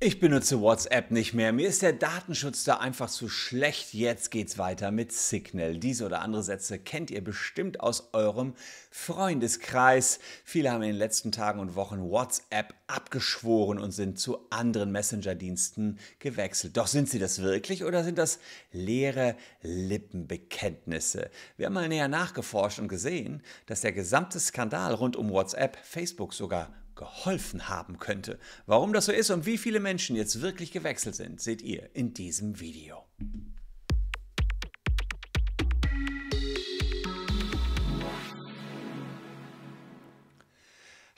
Ich benutze WhatsApp nicht mehr. Mir ist der Datenschutz da einfach zu schlecht. Jetzt geht's weiter mit Signal. Diese oder andere Sätze kennt ihr bestimmt aus eurem Freundeskreis. Viele haben in den letzten Tagen und Wochen WhatsApp abgeschworen und sind zu anderen Messenger-Diensten gewechselt. Doch sind sie das wirklich oder sind das leere Lippenbekenntnisse? Wir haben mal näher nachgeforscht und gesehen, dass der gesamte Skandal rund um WhatsApp Facebook sogar geholfen haben könnte. Warum das so ist und wie viele Menschen jetzt wirklich gewechselt sind, seht ihr in diesem Video.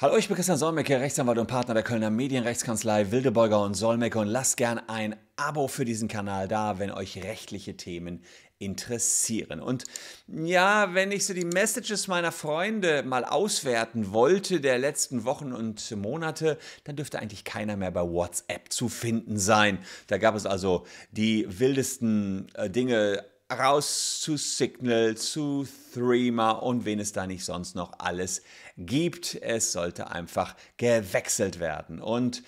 Hallo, ich bin Christian Solmecke, Rechtsanwalt und Partner der Kölner Medienrechtskanzlei Wildeborger und Solmecke und lasst gern ein Abo für diesen Kanal da, wenn euch rechtliche Themen interessieren. Und ja, wenn ich so die Messages meiner Freunde mal auswerten wollte der letzten Wochen und Monate, dann dürfte eigentlich keiner mehr bei WhatsApp zu finden sein. Da gab es also die wildesten äh, Dinge raus zu Signal, zu Threema und wen es da nicht sonst noch alles gibt. Es sollte einfach gewechselt werden. Und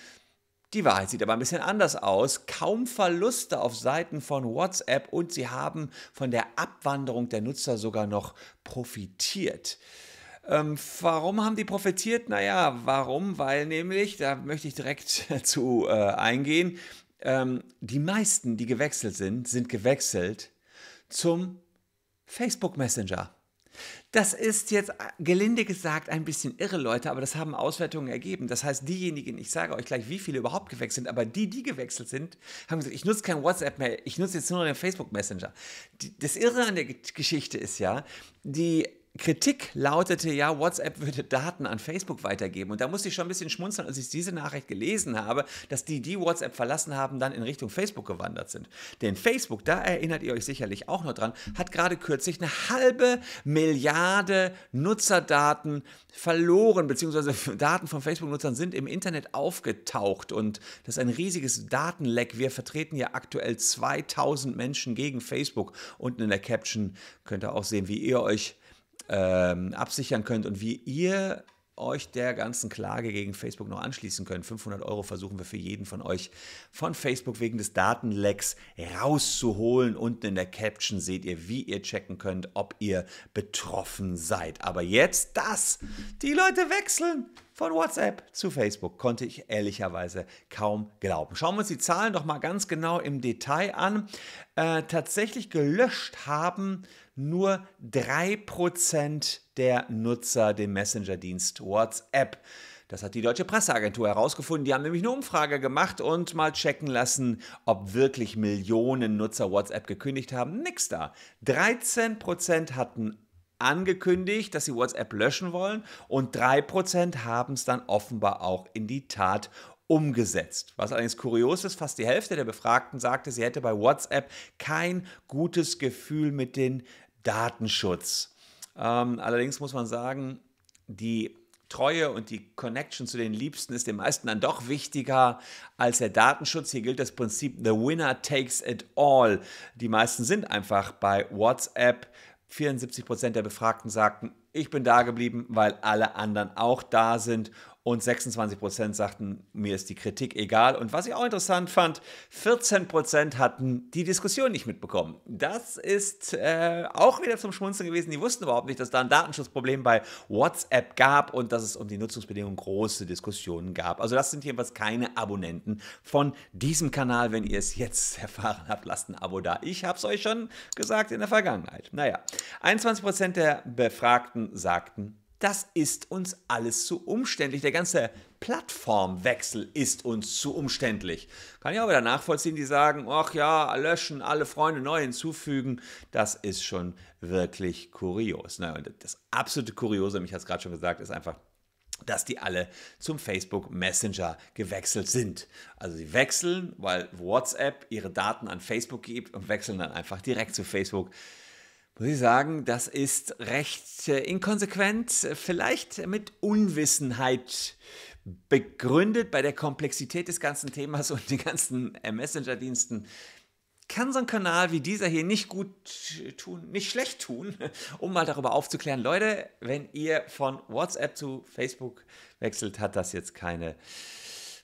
die Wahrheit sieht aber ein bisschen anders aus. Kaum Verluste auf Seiten von WhatsApp und sie haben von der Abwanderung der Nutzer sogar noch profitiert. Ähm, warum haben die profitiert? Naja, warum? Weil nämlich, da möchte ich direkt zu äh, eingehen, ähm, die meisten, die gewechselt sind, sind gewechselt zum Facebook Messenger. Das ist jetzt äh, gelinde gesagt ein bisschen irre, Leute, aber das haben Auswertungen ergeben. Das heißt, diejenigen, ich sage euch gleich, wie viele überhaupt gewechselt sind, aber die, die gewechselt sind, haben gesagt, ich nutze kein WhatsApp mehr, ich nutze jetzt nur noch den Facebook Messenger. das Irre an der Geschichte ist ja, die Kritik lautete ja, WhatsApp würde Daten an Facebook weitergeben. Und da musste ich schon ein bisschen schmunzeln, als ich diese Nachricht gelesen habe, dass die, die WhatsApp verlassen haben, dann in Richtung Facebook gewandert sind. Denn Facebook, da erinnert ihr euch sicherlich auch noch dran, hat gerade kürzlich eine halbe Milliarde Nutzerdaten verloren, beziehungsweise Daten von Facebook-Nutzern sind im Internet aufgetaucht. Und das ist ein riesiges Datenleck. Wir vertreten ja aktuell 2000 Menschen gegen Facebook. Unten in der Caption könnt ihr auch sehen, wie ihr euch ähm, absichern könnt und wie ihr euch der ganzen Klage gegen Facebook noch anschließen könnt. 500 Euro versuchen wir für jeden von euch von Facebook wegen des Datenlecks rauszuholen. Unten in der Caption seht ihr, wie ihr checken könnt, ob ihr betroffen seid. Aber jetzt das. Die Leute wechseln. Von WhatsApp zu Facebook konnte ich ehrlicherweise kaum glauben. Schauen wir uns die Zahlen doch mal ganz genau im Detail an. Äh, tatsächlich gelöscht haben nur 3% der Nutzer den Messenger-Dienst WhatsApp. Das hat die Deutsche Presseagentur herausgefunden. Die haben nämlich eine Umfrage gemacht und mal checken lassen, ob wirklich Millionen Nutzer WhatsApp gekündigt haben. Nix da. 13% hatten angekündigt, dass sie WhatsApp löschen wollen und 3% haben es dann offenbar auch in die Tat umgesetzt. Was allerdings kurios ist, fast die Hälfte der Befragten sagte, sie hätte bei WhatsApp kein gutes Gefühl mit dem Datenschutz. Ähm, allerdings muss man sagen, die Treue und die Connection zu den Liebsten ist den meisten dann doch wichtiger als der Datenschutz. Hier gilt das Prinzip The Winner takes it all. Die meisten sind einfach bei WhatsApp 74 Prozent der Befragten sagten, ich bin da geblieben, weil alle anderen auch da sind und 26 Prozent sagten, mir ist die Kritik egal. Und was ich auch interessant fand, 14 Prozent hatten die Diskussion nicht mitbekommen. Das ist äh, auch wieder zum Schmunzeln gewesen. Die wussten überhaupt nicht, dass da ein Datenschutzproblem bei WhatsApp gab und dass es um die Nutzungsbedingungen große Diskussionen gab. Also das sind jedenfalls keine Abonnenten von diesem Kanal. Wenn ihr es jetzt erfahren habt, lasst ein Abo da. Ich habe es euch schon gesagt in der Vergangenheit. Naja, 21 Prozent der Befragten sagten das ist uns alles zu umständlich. Der ganze Plattformwechsel ist uns zu umständlich. Kann ich auch wieder nachvollziehen, die sagen, ach ja, löschen, alle Freunde neu hinzufügen. Das ist schon wirklich kurios. Na, und das absolute Kuriose, mich hat es gerade schon gesagt, ist einfach, dass die alle zum Facebook Messenger gewechselt sind. Also sie wechseln, weil WhatsApp ihre Daten an Facebook gibt und wechseln dann einfach direkt zu Facebook muss ich sagen, das ist recht äh, inkonsequent, äh, vielleicht mit Unwissenheit begründet bei der Komplexität des ganzen Themas und den ganzen äh, Messenger-Diensten. Kann so ein Kanal wie dieser hier nicht gut tun, nicht schlecht tun, um mal darüber aufzuklären, Leute, wenn ihr von WhatsApp zu Facebook wechselt, hat das jetzt keine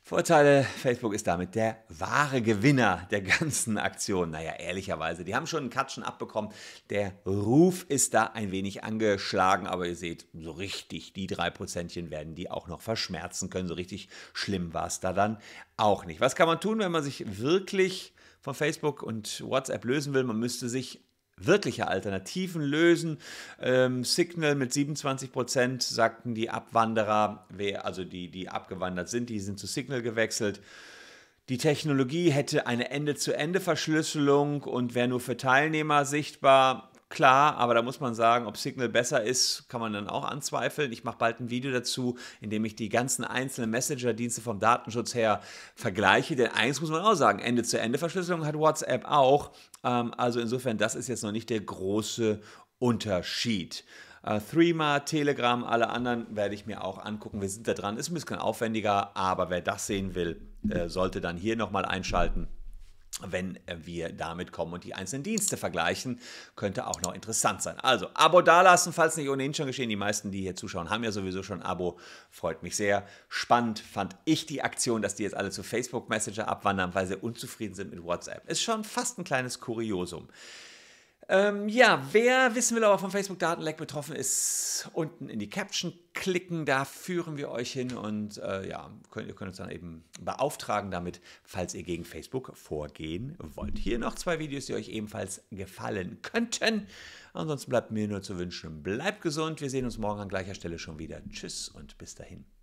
Vorteile, Facebook ist damit der wahre Gewinner der ganzen Aktion. Naja, ehrlicherweise, die haben schon einen Katschen abbekommen. Der Ruf ist da ein wenig angeschlagen, aber ihr seht, so richtig, die drei Prozentchen werden die auch noch verschmerzen können. So richtig schlimm war es da dann auch nicht. Was kann man tun, wenn man sich wirklich von Facebook und WhatsApp lösen will? Man müsste sich wirkliche Alternativen lösen. Ähm, Signal mit 27 Prozent sagten die Abwanderer, also die, die abgewandert sind, die sind zu Signal gewechselt. Die Technologie hätte eine Ende-zu-Ende-Verschlüsselung und wäre nur für Teilnehmer sichtbar klar, aber da muss man sagen, ob Signal besser ist, kann man dann auch anzweifeln. Ich mache bald ein Video dazu, in dem ich die ganzen einzelnen Messenger-Dienste vom Datenschutz her vergleiche, denn eins muss man auch sagen, Ende-zu-Ende-Verschlüsselung hat WhatsApp auch. Ähm, also insofern, das ist jetzt noch nicht der große Unterschied. Uh, Threema, Telegram, alle anderen werde ich mir auch angucken. Wir sind da dran. Ist ein bisschen aufwendiger, aber wer das sehen will, äh, sollte dann hier nochmal einschalten wenn äh, wir damit kommen und die einzelnen Dienste vergleichen, könnte auch noch interessant sein. Also, Abo dalassen, falls nicht ohnehin schon geschehen. Die meisten, die hier zuschauen, haben ja sowieso schon ein Abo. Freut mich sehr. Spannend fand ich die Aktion, dass die jetzt alle zu Facebook Messenger abwandern, weil sie unzufrieden sind mit WhatsApp. Ist schon fast ein kleines Kuriosum. Ähm, ja, wer wissen will, ob er vom Facebook-Datenleck betroffen ist, unten in die Caption klicken, da führen wir euch hin und äh, ja, könnt, ihr könnt uns dann eben beauftragen damit, falls ihr gegen Facebook vorgehen wollt. Hier noch zwei Videos, die euch ebenfalls gefallen könnten. Ansonsten bleibt mir nur zu wünschen, bleibt gesund. Wir sehen uns morgen an gleicher Stelle schon wieder. Tschüss und bis dahin.